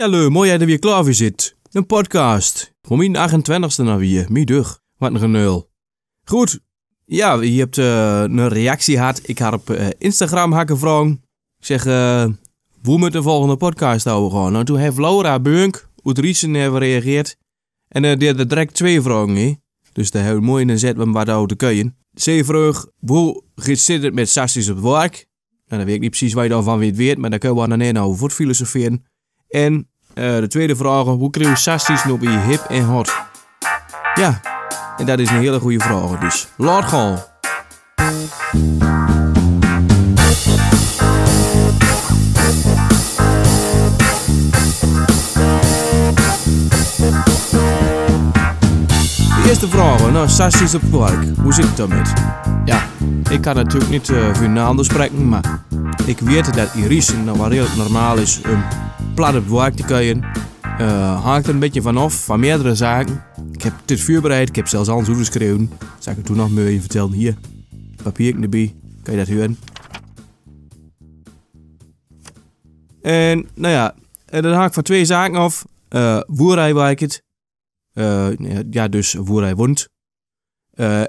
Ja, leuk, mooi dat er weer klaar voor zit. Een podcast. voor in 28e naar weer. Middag. Wat een nul. Goed. Ja, je hebt eh, een reactie gehad. Ik had op eh, Instagram hakken vragen. Ik zeg, uh, hoe moet de volgende podcast houden gaan? Nou, toen heeft Laura Beunk uit Riesen gereageerd. En uh, die had er direct twee vragen he. Dus daar hebben mooi in zet om wat oude te kunnen. Ze vroeg hoe zit het met sessies op het werk? Nou, dan weet ik niet precies waar je dan van weet, maar dan kunnen we aan de over filosoferen. En eh, de tweede vraag, hoe krijg je sasties op je hip en hart? Ja, en dat is een hele goede vraag. Dus laat gaan. De eerste vraag, nou, Sassis op het park. Hoe zit het daarmee? Ja, ik kan natuurlijk niet uh, eh, voor spreken, maar ik weet dat Iris nou wel heel normaal is. een plat op werk te kunnen. Uh, eh, hangt er een beetje vanaf, van meerdere zaken. Ik heb dit vuurbereid. ik heb zelfs alles geschreven. Zal ik het toen nog meer vertellen. Hier, papier erbij, kan je dat huren. En nou ja, dan haak ik van twee zaken af. Uh, eh, waar hij werkt, eh, ja dus waar hij woont.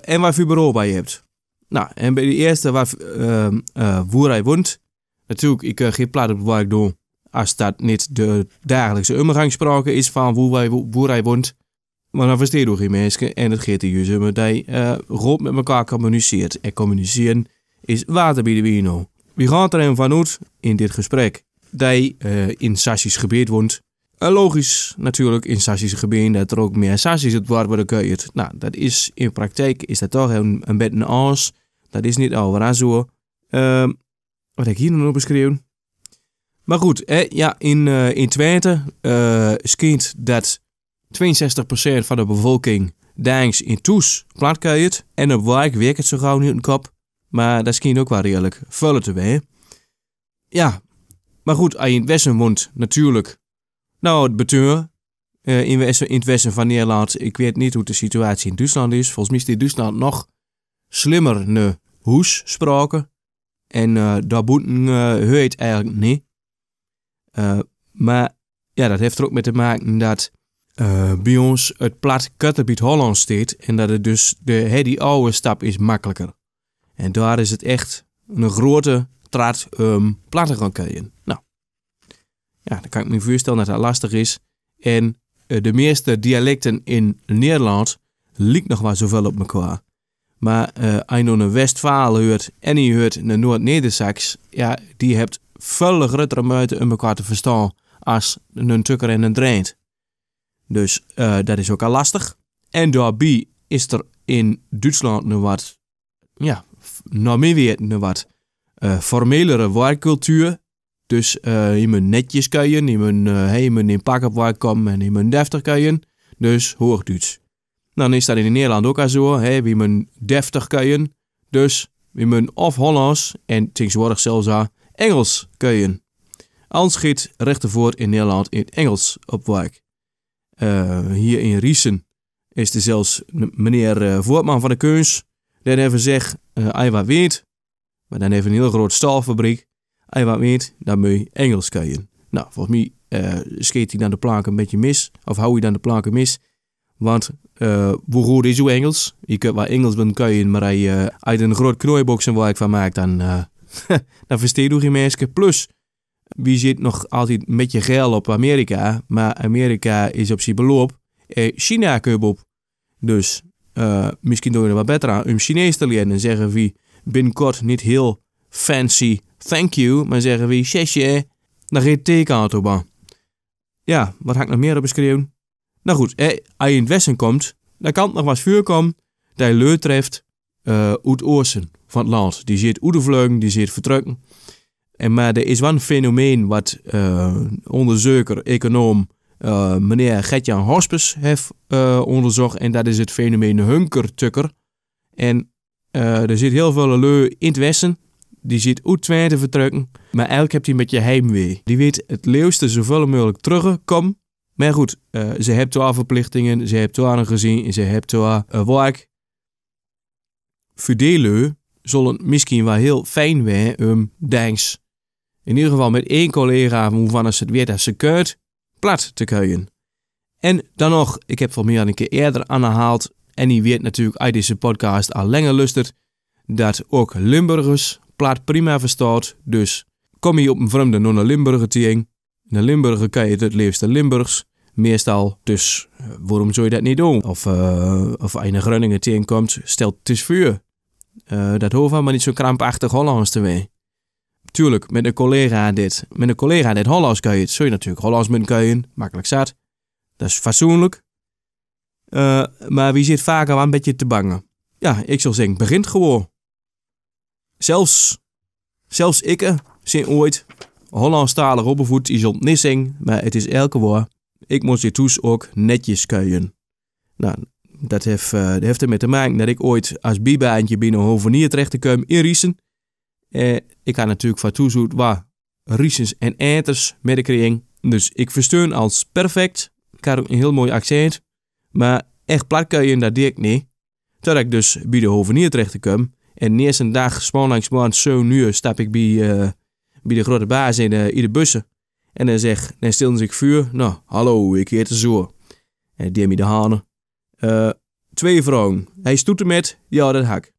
en wat voor bureau bij je hebt. Nou, en bij de eerste waar, uh, waar woont. Natuurlijk, ik geen plaat op het ik doen. Als dat niet de dagelijkse omgangsspraak is van hoe waar hij woont, maar dan versteer je geen mensen en het geeft de user die uh, met elkaar communiceert. En communiceren is water bij de wino. Wie gaat er van uit in dit gesprek? dat uh, eh, in Sassis gebied woont. logisch natuurlijk in Sassische gebied dat er ook meer Sassis het waar worden keurt. Nou, dat is in praktijk is dat toch een, een beetje een Dat is niet overal zo. Ehm, wat heb ik hier nog beschreven? Maar goed, hè, ja, in, uh, in Twente uh, eh, schijnt dat 62% van de bevolking denkt in Toes platkijt. En op wijk werkt het zo gauw niet een kop. Maar dat schijnt ook wel redelijk vullen te wezen. Ja, maar goed, als je in het westen woont, natuurlijk. Nou, het beteur. Eh, in, westen, in het westen van Nederland, ik weet niet hoe de situatie in Duitsland is. Volgens mij is in Duitsland nog slimmer ne hoes Sproken. En uh, daar boeten uh, heet eigenlijk niet. Eh, maar ja, dat heeft er ook mee te maken dat uh, bij ons het plat Kutterbiet Holland steekt. En dat het dus de oude stap is makkelijker. En daar is het echt een grote traat um, ehm, platen gaan krijgen. Nou, ja, dan kan ik me voorstellen dat dat lastig is. En eh, de meeste dialecten in Nederland liggen nog wel zoveel op elkaar. Maar als je nou naar Westfalen hoort en je hoort naar Noord-Nedersaks, ja, die hebt veel grotere muiten om elkaar te verstaan als een tukker en een draint. Dus eh, dat is ook al lastig. En daarbij is er in Duitsland nu wat, ja, naar weer weten, wat eh, formelere waarcultuur. Dus eh, je moet netjes kuien, je moet, uh, je moet in pak op komen en je moet deftig kuien. Dus Duits. Dan is dat in Nederland ook al zo. Hè? Wie moeten deftig kuien. Dus wie moet of Hollands en tegenwoordig zelfs Engels je. Anders schiet rechtervoort in Nederland in het Engels op werk. Eh, hier in Riesen is er zelfs meneer eh, Voortman van de Keuns. Die heeft zeg, uh, hij wat weet. Maar dan heeft een heel groot staalfabriek. Hij wat weet, dan moet je Engels je. Nou, volgens mij uh, hij dan de planken een beetje mis. Of hou je dan de planken mis. Want hoe goed is uw Engels? Je kunt wel Engels ben je, maar hij, uit een groot knooibox waar ik van maak, dan dan versteer je mensen. Plus, wie zit nog altijd met je geil op Amerika, maar Amerika is op zijn beloop. Eh, China kub op. Dus eh, misschien doen we er wat beter aan om Chinees te leren. En zeggen wie binnenkort niet heel fancy thank you, maar zeggen wie shesje, dan geeft teken aan Ja, wat ga ik nog meer op beschreven? Nou goed, eh, als je in het westen komt, dan kan het nog wat vuur komen, dat je leuk treft, uh, eh, uit oosten van het land. Die zit uit vleugel, die zit vertrekken. En maar er is wel een fenomeen wat uh, onderzoeker, econoom eh, meneer Gertjan Hospes heeft onderzocht. En dat is het fenomeen hunkertukker. En er zit heel veel leu in het westen. Die zit uit Twente vertrekken, Maar eigenlijk heb hij met je heimwee. Die weet het leeuwste zoveel mogelijk terugkomen. Maar goed, ze hebben twee verplichtingen, ze hebben twee een gezin, ze hebben twee een werk. Fudelu zullen misschien wel heel fijn zijn um, denks. In ieder geval met één collega waarvan ze het weer dat ze plat te kuien. En dan nog, ik heb van meer dan een keer eerder aangehaald, en die weet natuurlijk uit deze podcast al langer luistert, dat ook Limburgers plaat prima verstaat. Dus kom je op een vreemde nona Limburger in de Limburger kan je het het liefste Limburgs, meestal dus waarom zou je dat niet doen? Of, uh, of als je een Groningen tegenkomt, stelt het is vuur. Uh, dat hoeft maar niet zo krampachtig Hollands te zijn. Tuurlijk, met een collega dit. Met een collega dit Hollands kan je het. Zul je natuurlijk Hollands moeten kunnen. Makkelijk zat. Dat is fatsoenlijk. Eh, maar wie zit vaker wel een beetje te bangen? Ja, ik zal zeggen, begint gewoon. Zelfs, zelfs ik, zin ooit Hollandstalig opgevoed, is ontnissing, maar het is elke woord ik moest je toes ook netjes kuien. Nou, dat heeft, uh, heeft ermee te maken dat ik ooit als bibaantje binnen Hovenier terecht te in Riesen. Uh, ik had natuurlijk van toezoet waar Riesens en Eters met de kring. Dus ik versteun als perfect. Ik had ook een heel mooi accent. Maar echt plat dat deed ik niet. Terwijl ik dus bij de Hovenier terecht kom. En de een dag, span langs zo nu, stap ik bij, eh, bij de grote baas in, in de bussen. En hij zegt, nee, stil zich dus vuur. Nou, hallo, ik heet de zo. En Demi de Hane. Eh, twee vrouwen. Hij er met, ja, dat hak.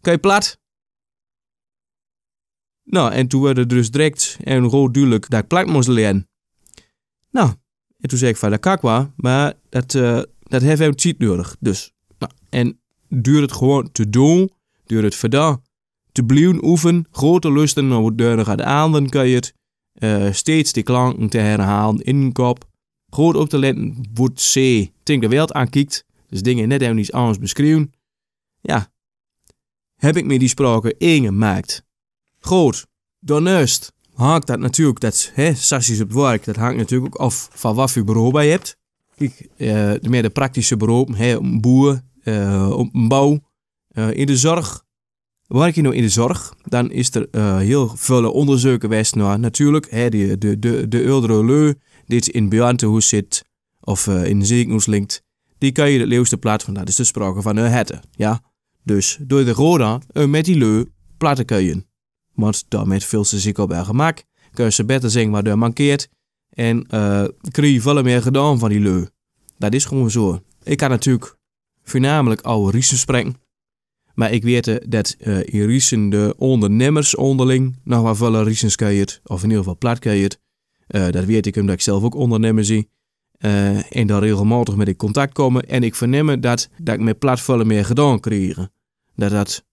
Kan je plat? Nou, en toen werd het dus direct en rood duidelijk dat ik plat moest leren. Nou, en toen zei ik van, dat kakwa, maar dat, eh, dat heeft hem niet nodig. Dus, nou, en duurt het gewoon te doen, duurt het verder, te blijven oefenen, grote lusten, nou, deuren gaat aan, dan kan je het. Eh, steeds die klanken te herhalen in kop. Groot op te letten wordt C. Tink de wereld aankijkt, dus dingen net even iets anders beschrijven. Ja, heb ik me die spraken ingemaakt. Goed, daarnaast hangt dat natuurlijk, dat hè, sessies op het werk, dat hangt natuurlijk ook af van wat je bureau bij je hebt. Kijk, uh, meer de praktische beroepen, hè, een boer, uh, een bouw, in de zorg, Werk je nu in de zorg, dan is er eh, heel veel onderzoek geweest naar natuurlijk hè, de, de, de, de oudere leu die in bejaardenhuis zit of uh, in ziekenhuis linkt, die kan je het leeuwste plaatsen. Dat is de sprake van hun hette, ja. Dus door de roda eh, met die leu platen kun je. Want daarmee veel ze ziek op haar gemak, kun ze beter zingen wat er mankeert en uh, krijg je veel meer gedaan van die leu. Dat is gewoon zo. Ik kan natuurlijk voornamelijk oude riesen spreken. Maar ik weet eh, dat uh, in Riesen de ondernemers onderling nog wel veel Riesens keert, of in ieder geval plat kan Uh, eh, dat weet ik omdat ik zelf ook ondernemer zie. en daar regelmatig met in contact komen. En ik vernem dat, dat ik met veel meer gedaan krijg. Dat dat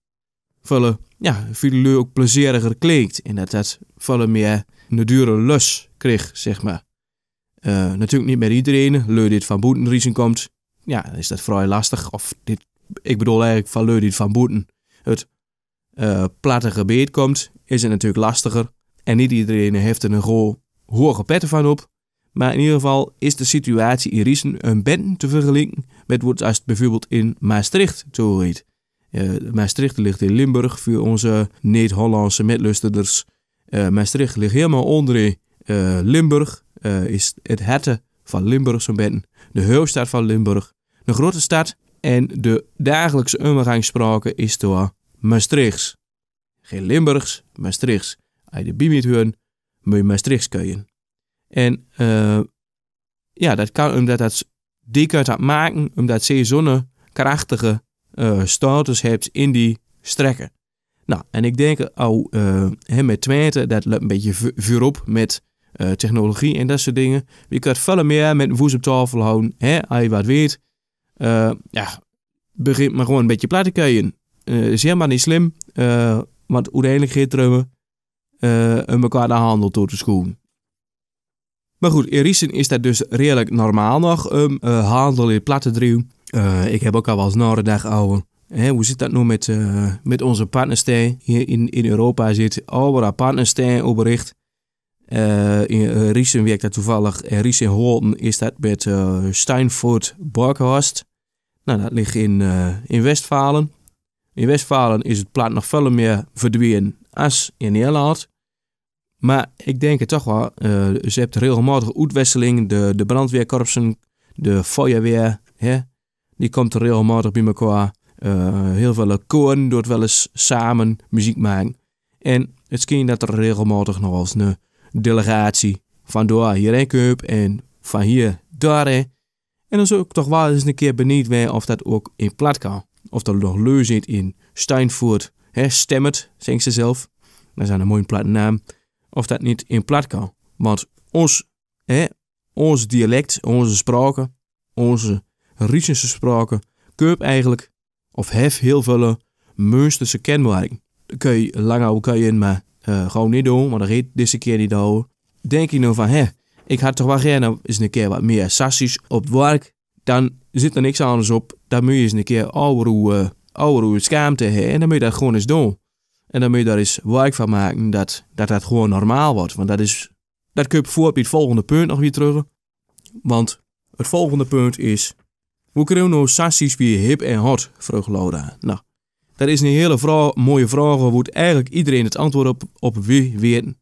vullen, ja, veel ook plezieriger klinkt. En dat dat vullen meer een dure lus kreeg, zeg maar. natuurlijk niet met iedereen. Leu dit van Riesen komt. Ja, is dat vrij lastig. Of dit ik bedoel eigenlijk van leu die van boeten het uh, eh, platte gebied komt, is het natuurlijk lastiger. En niet iedereen heeft er een rol hoge petten van op. Maar in ieder geval is de situatie in Riesen een band te vergelijken met wat als het bijvoorbeeld in Maastricht toe Uh, eh, Maastricht ligt in Limburg voor onze niet-Hollandse metlusterders. Eh, Maastricht ligt helemaal onder Limburg, is het herten van Limburg zo'n De hoofdstad van Limburg. Een grote stad en de dagelijkse omgangsspraken is door Maastrichts. Geen Limburgs, Maastrichts. Als je de bimiet hun, moet je Maastrichts kunnen. En uh, ja, dat kan omdat dat uit dat maken, omdat ze zo'n krachtige eh, status hebt in die strekken. Nou, en ik denk al eh, met Twente, dat loopt een beetje vuur op met technologie en dat soort dingen. Je kunt veel meer met woes op tafel houden. Hè? Als je wat weet, eh, ja, begint maar gewoon een beetje platen kijken. Eh, is helemaal niet slim, eh, want uiteindelijk gaat er een elkaar handel door de schoen. Maar goed, in Riesen is dat dus redelijk normaal nog, um, handel in platte driew. ik heb ook al wel eens dag ouwe. He, hoe zit dat nu met, uh, met onze partnerstij hier in, in Europa? Zit overal partnerstij bericht. Eh, in eh, Riesen werkt dat toevallig. En Riesen Holten is dat met uh, Steinfurt Borkhorst. Nou, dat ligt in, uh, in Westfalen. In Westfalen is het plaat nog veel meer verdwenen als in Nederland. Maar ik denk het toch wel. ze hebben regelmatig uitwisseling. De, de brandweerkorpsen, de feuerweer, hè, die komt er regelmatig bij elkaar. heel veel koren doet wel eens samen muziek maken. En het schijnt dat er regelmatig nog als een delegatie. Van Doa hierheen en van hier daarheen. En dan zou ik toch wel eens een keer benieuwd zijn of dat ook in plat kan. Of dat nog leuk zit in Steinfurt hè stemmet, zegt ze zelf. Dat is een mooie platte naam. Of dat niet in plat kan. Want ons, hè, ons dialect, onze spraken, onze Riesense spraken, Kump eigenlijk, of heeft heel veel Münsterse kenmerken. Dan kun je langer je in, maar uh, gewoon niet doen, want dat gaat deze keer niet houden. Denk je nou van, hè, ik had toch wel gerne nou, eens een keer wat meer sassies op het werk. Dan zit er niks anders op. Dan moet je eens een keer ouwe uh, eh, schaamte hebben en dan moet je dat gewoon eens doen. En dan moet je daar eens werk van maken dat dat, dat gewoon normaal wordt. Want dat is, dat kun je voor op het volgende punt nog weer terug. Want het volgende punt is, hoe kunnen we nou sassies weer hip en hot, vroeg Loda. Nou, dat is een hele mooie vraag waar eigenlijk iedereen het antwoord op, op wie weten.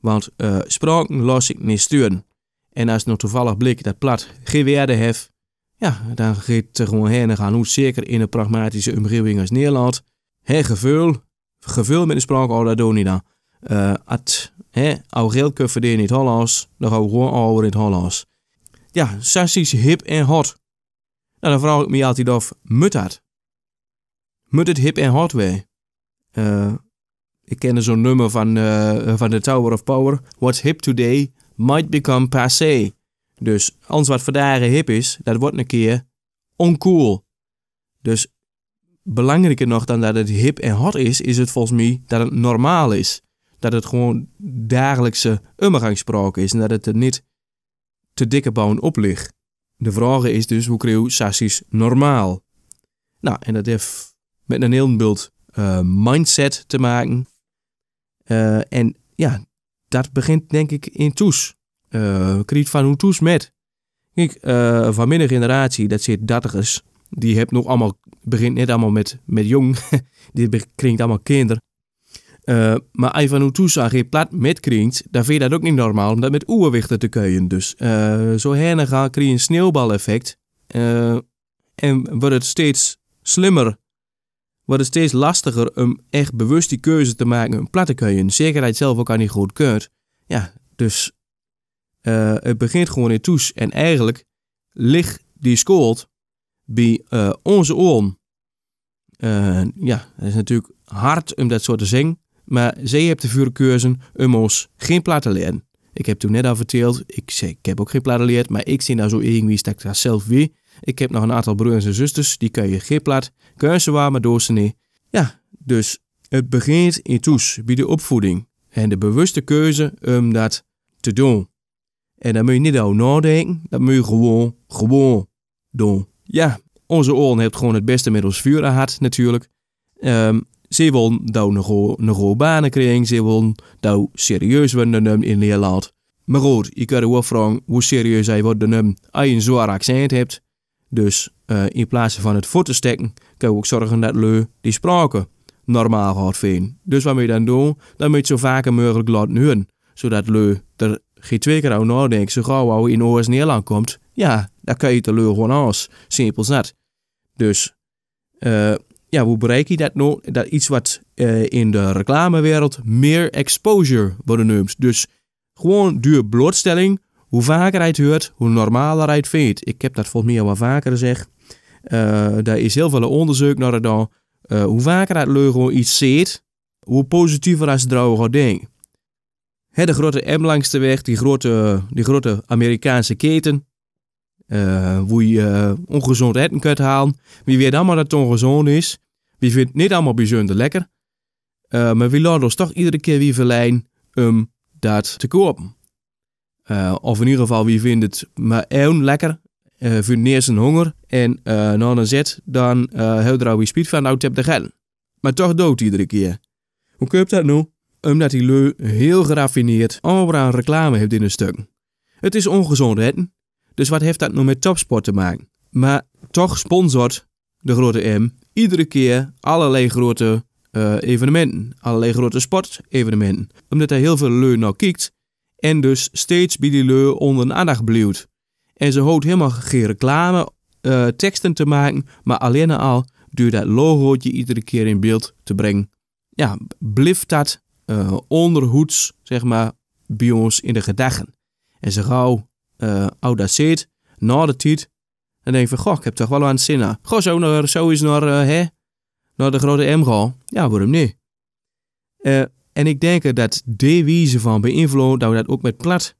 Want uh, spraken las ik niet sturen. En als nog toevallig blik dat plat geen waarde heeft, ja, dan gaat het gewoon heen gaan hoe zeker in een pragmatische omgeving als Nederland. Hè, gevul, met een spraak, oh dat niet eh, hè, al geld kunnen verdienen in het Hollands, dan gaan we gewoon over in het Hollands. Ja, sassies hip en hot. Nou, dan vraag ik me altijd af, moet moet het hip en way? Uh, eh, ik ken zo'n nummer van, uh, van The Tower of Power. What's hip today might become passé. Dus alles wat vandaag hip is, dat wordt een keer oncool. Dus belangrijker nog dan dat het hip en hot is, is het volgens mij dat het normaal is. Dat het gewoon dagelijkse omgangspraak is en dat het er niet te dikke bouwen op ligt. De vraag is dus hoe je sassies normaal? Nou, en dat heeft met een heel beeld eh, mindset te maken. Eh, en ja, dat begint denk ik in toes. Uh, kriet van hoe toes met. Kijk, van mijn generatie, dat zit dertigers, die hebt nog allemaal, begint net allemaal met, met jong. die kringt allemaal kinder maar als je van aan geen plat met kringt, dan vind je dat ook niet normaal om dat met oerwichten te kunnen. Dus uh, zo heen krijg je een sneeuwbaleffect. Uh, en wordt het steeds slimmer wordt het steeds lastiger om echt bewust die keuze te maken een plat kun je het zelf ook al niet goed kunt. Ja, dus eh, het begint gewoon in toes. En eigenlijk ligt die scoort bij eh, onze oren. Eh, ja, het is natuurlijk hard om dat soort te zingen. Maar zij heeft de keuze om ons geen plat te leren. Ik heb toen net al verteld, ik, zei, ik heb ook geen platte geleerd, maar ik zie nou zo irgendwie wie ik haar zelf weer. Ik heb nog een aantal broers en zusters, die kun je geen plaat ze niet. Ja, dus het begint in toes bij de opvoeding en de bewuste keuze om dat te doen. En dan moet je niet over nadenken, dat moet je gewoon, gewoon doen. Ja, onze oren hebben gewoon het beste met ons vuur gehad natuurlijk. Ehm, ze willen daar nog, nog banen krijgen, ze willen daar serieus worden in Nederland. Maar goed, je kan je wel vragen hoe serieus hij wordt als je een zwaar accent hebt. Dus eh, in plaats van het voor te steken, kan ook zorgen dat leu die spraken normaal gaat vinden. Dus wat moet je dan doen? Dan moet je zo vaak mogelijk laten huren. Zodat leu er geen twee keer over nadenkt. Zo gauw in oost nederland komt, ja, dan kan je de leu gewoon als. Simpel zat. Dus, eh, ja, hoe bereik je dat nou? Dat iets wat eh, in de reclamewereld meer exposure worden genoemd. Dus gewoon duur blootstelling. Hoe vaker hij het hoort, hoe normaler hij het vindt. Ik heb dat volgens mij al vaker gezegd. Eh, daar is heel veel onderzoek naar gedaan. Eh, hoe vaker dat leugen iets ziet, hoe positiever ze het gaat denken. de grote M langs de weg, die grote, die grote Amerikaanse keten. Uh, hoe je ongezondheid ongezond eten kunt halen. Wie weet allemaal dat het ongezond is. Wie vindt het niet allemaal bijzonder lekker. maar wie laat ons toch iedere keer weer verleiden om dat te kopen. of in ieder geval wie vindt het maar één lekker uh, eh, neerst zijn honger en uh, na een zet, dan heel eh, er speed van, nou heb de geld. Maar toch dood iedere keer. Hoe je dat nou? Omdat hij leu heel geraffineerd over aan reclame heeft in een stuk. Het is ongezond redden, dus wat heeft dat nou met topsport te maken? Maar toch sponsort de grote M iedere keer allerlei grote evenementen, allerlei grote sportevenementen. Omdat hij heel veel leu nou kijkt en dus steeds bij die leu onder een aandacht blijft. En ze hoort helemaal geen reclame eh, teksten te maken, maar alleen al door dat logootje iedere keer in beeld te brengen. Ja, blijft dat uh, onderhoeds, zeg maar, bij ons in de gedachten. En ze gauw uh, dat zit, na de tijd, En denk je van, goh, ik heb toch wel aan het zinnen. Goh, zo, naar, zo is naar, eh, hè, naar de grote M gaan. Ja, waarom niet? en ik denk dat de wijze van beïnvloeden, dat we dat ook met plat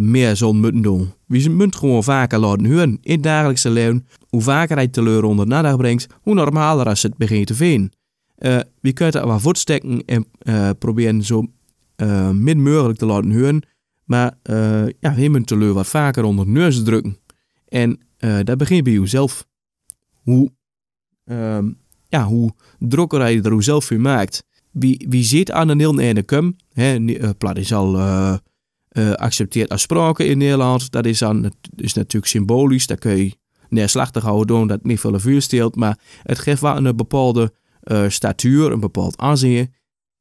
meer zullen moeten doen. Wie zijn munt gewoon vaker laten horen in het dagelijkse leven, hoe vaker hij teleur onder de brengt, hoe normaler als het begint te vinden. Uh, wie kunt er wat voortsteken en eh, proberen zo uh, min mogelijk te laten horen, maar uh, ja, wie munt teleur wat vaker onder de neus drukken. En dat begint bij jezelf. Hoe, ehm, ja, hoe drukker je er zelf voor maakt. Wie, wie zit aan de heel en de kum, hè, plat is al eh, accepteert afspraken in Nederland. Dat is, dan, is natuurlijk symbolisch. Daar kun je neerslachtig houden doen dat niet veel vuur steelt. Maar het geeft wel een bepaalde eh, statuur, een bepaald aanzien.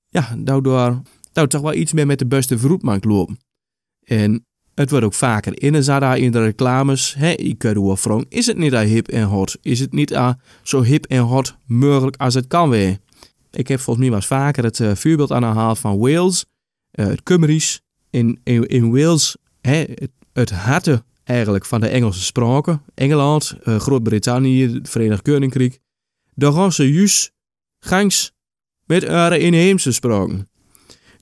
Ja, daardoor zou toch wel iets meer met de beste vroedmarkt lopen. En het wordt ook vaker in de Zara in de reclames. Hé, ik kan wel vroeg. is het niet al hip en hot? Is het niet al zo hip en hot mogelijk als het kan weer? Ik heb volgens mij wel eens vaker het uh, voorbeeld aangehaald van Wales, uh, het Cumries in, in, Wales, hè, het, het harte eigenlijk van de Engelse spraken, Engeland, eh, Groot-Brittannië, het Verenigd Koninkrijk, daar gaan ze juist gangs met hun inheemse spraken.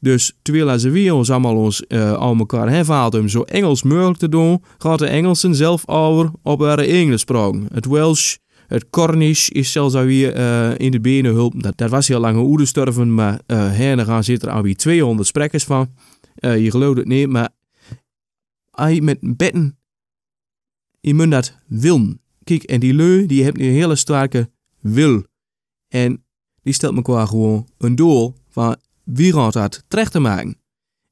Dus terwijl ze weer ons allemaal ons, uh, aan elkaar herhaalt om zo Engels mogelijk te doen, gaat de Engelsen zelf over op hun Engelse spraken. Het Welsh, het Cornish is zelfs alweer uh, in de benen hulp. Dat, dat was heel lang een maar uh, gaan zitten er alweer 200 sprekers van. Eh, je gelooft het niet, maar als je met betten, je moet dat willen. Kijk, en die leu, die heeft een hele sterke wil. En die stelt me qua gewoon een doel van wie gaat dat terecht te maken.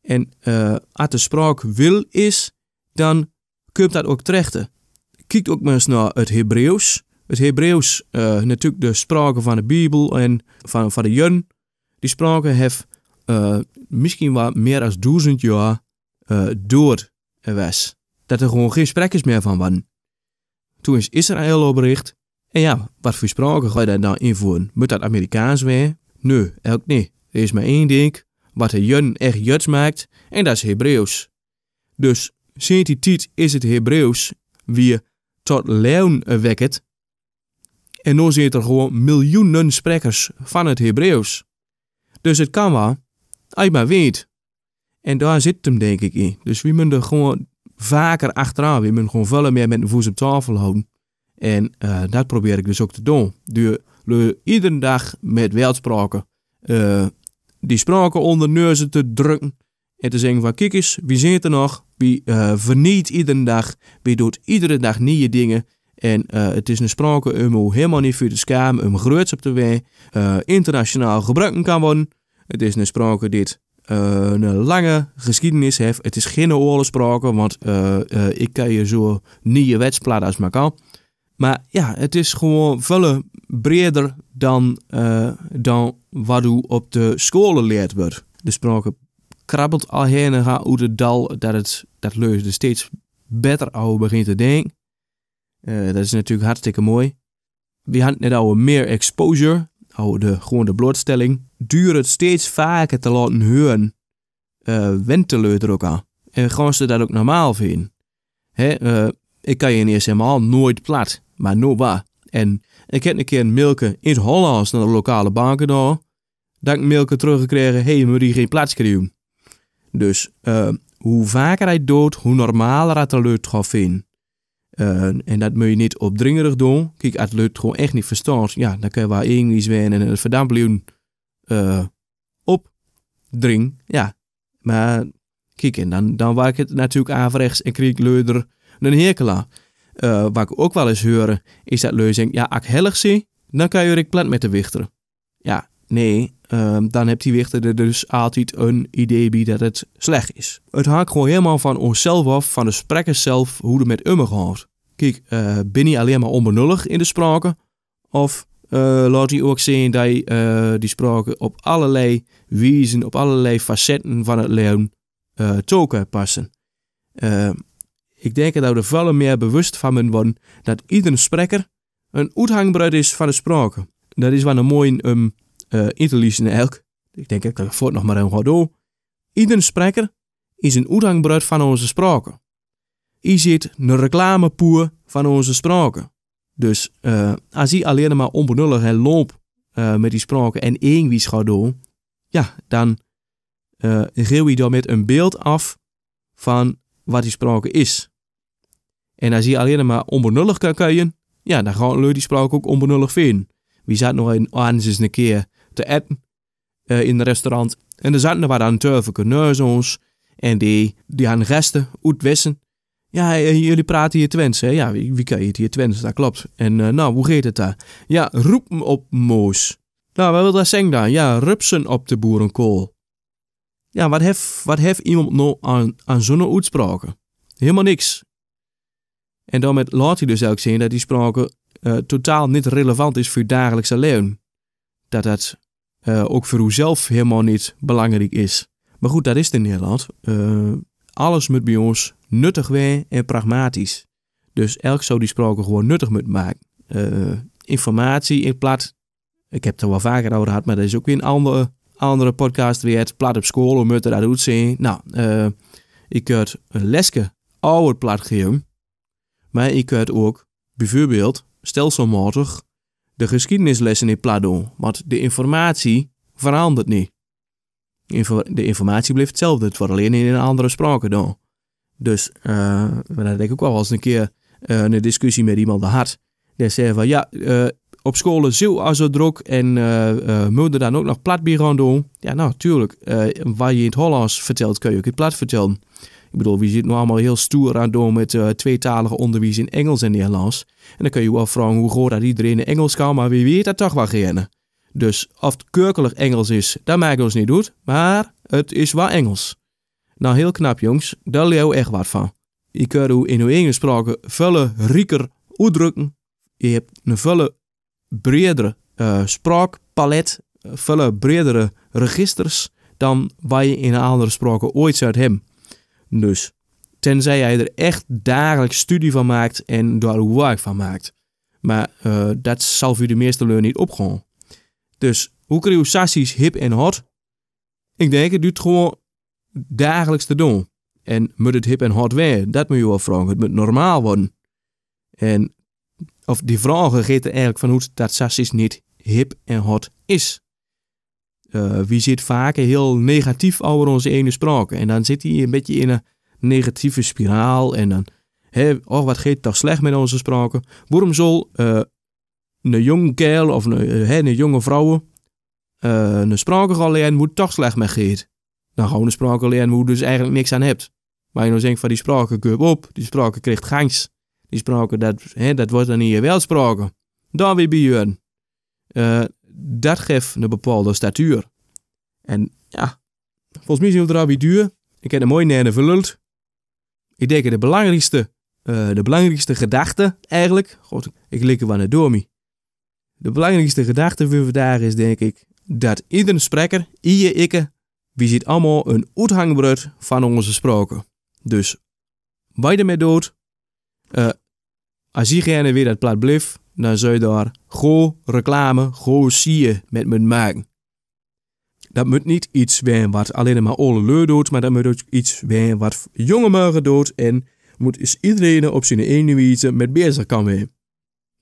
En eh, als de spraak wil is, dan kun dat ook terechten. Kijk ook maar eens naar het Hebreeuws. Het Hebreeuws, uh, natuurlijk de spraken van de Bijbel en van, van de Jun. Die spraken heeft uh, misschien wel meer dan duizend jaar eh, door dood was. Dat er gewoon geen sprekers meer van waren. Toen is Israël opgericht. En ja, wat voor spraken ga je daar dan invoeren? Moet dat Amerikaans weer? Nee, elk niet. Er is maar één ding wat de Jun echt Juts maakt en dat is Hebreeuws. Dus sinds die is het Hebreeuws wie tot leeuwen wekt. En nu zit er gewoon miljoenen sprekers van het Hebreeuws. Dus het kan wel als maar weet. En daar zit hem denk ik in. Dus we moeten er gewoon vaker achteraan. We moeten gewoon veel meer met de voet op tafel houden. En eh, dat probeer ik dus ook te doen. Door iedere dag met welspraken: uh, eh, die spraken onder neuzen te drukken. En te zeggen van kijk eens, wie zit er nog? Wie uh, eh, verniet iedere dag? Wie doet iedere dag nieuwe dingen? En het is een sprake om helemaal niet voor de schaam om groots op te wij internationaal gebruiken kan worden. Het is een sprake dit eh, een lange geschiedenis heeft. Het is geen oorlogsprake, want eh, eh, ik kan je zo nieuwe wetsplaat als maar kan. Maar ja, het is gewoon veel breder dan, dan wat u op de scholen leert wordt. De sprake krabbelt al heen en gaat uit het dal dat het dat leusde steeds beter over begint te denken. dat is natuurlijk hartstikke mooi. We hadden net al meer exposure de, gewoon de blootstelling, duurt het steeds vaker te laten horen, uh, eh, wenteleut er ook aan. En gaan ze dat ook normaal vinden. Hè, eh, ik kan je in eerste helemaal nooit plat, maar no waar. En ik heb een keer een Milke in het Hollands naar de lokale bank gedaan. Dat ik Milke teruggekregen, hé, hey, die geen plaats krijgen. Dus eh, hoe vaker hij dood, hoe normaler dat eruit gaat vinden. Eh, en dat moet je niet opdringerig doen. Kijk, als het gewoon echt niet verstand. ja, dan kun je wel Engels wennen en het verdampt uh, eh, opdringen. Ja, maar kijk, en dan, dan waar ik het natuurlijk averechts en kreeg leuder een hekelaar. Uh, eh, wat ik ook wel eens hoor, is dat leuzing, ja, als ik hellig zie, dan kan je er plant met de wichter. Ja, nee, Ehm, dan hebt die wichter er dus altijd een idee bij dat het slecht is. Het hangt gewoon helemaal van onszelf af, van de sprekers zelf, hoe het met ummen gaat. Kijk, eh, ben je alleen maar onbenullig in de spraken, Of eh, laat je ook zien dat je eh, die spraken op allerlei wijzen, op allerlei facetten van het leven uh, token passen? Ehm, ik denk dat we er veel meer bewust van moeten worden dat iedere spreker een uithangbreid is van de spraken. Dat is wat een mooi um, ehm, uh, in elk. Ik denk, ik voort nog maar een godo. Iedere spreker is een oerangbruid van onze sprake. Hij zit een reclamepoer van onze spraken. Dus eh, als hij alleen maar onbenullig en loopt eh, met die spraken en één wie doen, ja, dan uh, geef hij daarmee een beeld af van wat die sprake is. En als hij alleen maar onbenullig kan kijken, ja, dan gaan lui die sprake ook onbenullig vinden. Wie zat nog een, eens een keer te eten eh, in het restaurant. En er zaten er wat aan ons En die, die hadden resten uitwissen. ja Ja, eh, jullie praten hier Twents, hè? Ja, wie, wie kan je het hier Twents? Dat klopt. En eh, nou, hoe heet het daar? Ja, roep me op moos. Nou, wat wil dat zeggen dan? Ja, rupsen op de boerenkool. Ja, wat heeft, wat heeft iemand nou aan, aan zo'n uitspraken? Helemaal niks. En daarmee laat hij dus ook zien dat die spraken totaal niet relevant is voor dagelijkse leven. Dat dat eh, ook voor uzelf helemaal niet belangrijk is. Maar goed, dat is het in Nederland. Eh, alles moet bij ons nuttig zijn en pragmatisch. Dus elk zo die sproken gewoon nuttig moeten maken. Eh, informatie in plat. Ik heb het er wel vaker over gehad, maar dat is ook weer een andere, andere podcast weer. Het plat op school, hoe moet dat eruit zien. Nou, ik had een leske ouder plat geven. Maar ik had ook bijvoorbeeld stelselmatig de geschiedenislessen in plaats doen, want de informatie verandert niet. de informatie blijft hetzelfde, het wordt alleen in een andere spraak gedaan. Dus, uh, dat denk ik ook wel eens een keer eh, een discussie met iemand gehad, Die zei van, ja, uh, op scholen zo als het druk en uh, moeder dan ook nog plat gaan doen. Ja, nou, tuurlijk. wat je in het Hollands vertelt, kun je ook in het plat vertellen. Ik bedoel, wie zit nu allemaal heel stoer aan door met eh, tweetalige onderwijs in Engels en Nederlands. En dan kun je wel vragen hoe goed dat iedereen in Engels kan, maar wie weet dat toch wel geen. Dus of het keukelig Engels is, dat maakt ons niet doet, maar het is wel Engels. Nou, heel knap jongens, daar je echt wat van. Je kunt u in uw engels spraak veel rieker uitdrukken. Je hebt een veel bredere uh, spraakpalet, eh, veel bredere registers dan waar je in andere spraken ooit zou hebben. Dus tenzij jij er echt dagelijks studie van maakt en daar werk van maakt. Maar eh, dat zal voor de meeste leer niet opgaan. Dus hoe kun je Sassi's hip en hot? Ik denk het duurt gewoon dagelijks te doen. En moet het hip en hot weer? Dat moet je wel vragen. Het moet normaal worden. En of die vragen geven eigenlijk van hoe dat sessies niet hip en hot is. Eh, wie zit vaker heel negatief over onze ene spraken En dan zit hij een beetje in een negatieve spiraal. En dan, hè, oh wat gaat toch slecht met onze spraken. Waarom zal eh, een jong kerel of een, eh, hè, een jonge vrouw een spraken gaan leren toch slecht met geet Dan gewoon een spraken leren waar je dus eigenlijk niks aan hebt. Maar je nou denkt van die spraken kup op, die spraken krijgt gangs. Die spraken, dat, hè, dat wordt dan in je welspraken. Dan weer bij je dat geeft een bepaalde statuur. En ja, volgens mij is we er duur. Ik heb een mooi nene verluld. Ik denk de belangrijkste, eh, de belangrijkste gedachte eigenlijk. God, ik lik er naar door me. De belangrijkste gedachte voor vandaag is denk ik dat iedere spreker, je ikke, wie ziet allemaal een uithangbrood van onze spraken. Dus, bij de met dood, uh, eh, als je weer dat plaat blijft, dan zou daar go reclame, go zie je met mijn maag. Dat moet niet iets zijn wat alleen maar alle leur doet, maar dat moet ook iets zijn wat jonge morgen doet en moet is iedereen op zijn ene wijze met bezig kan mee.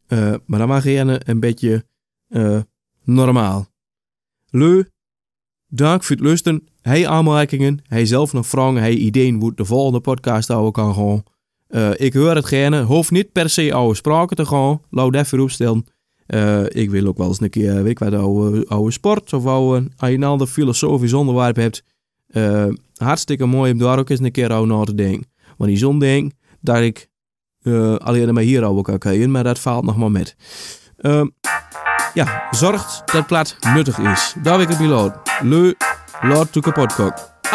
Eh, maar dan mag je een beetje eh, normaal. Leu, dank voor het luisteren. Hij aanmerkingen, hij zelf nog vragen, hij ideeën moet de volgende podcast houden kan gewoon. Eh, ik hoor het gerne. Hoeft niet per se oude spraken te gaan. Laat dat voorop eh, ik wil ook wel eens een keer, eh, weet ik wat, oude, oude sport of oude, als je een ander filosofisch onderwerp hebt. hartstikke mooi om daar ook eens een keer over na te denken. Want die zon ding, dat ik alleen maar hier over kan kijken, maar dat faalt nog maar met. Ehm, ja, zorgt dat plaat nuttig is. Daar wil ik het mee laten. Leu, laat to kapot kok.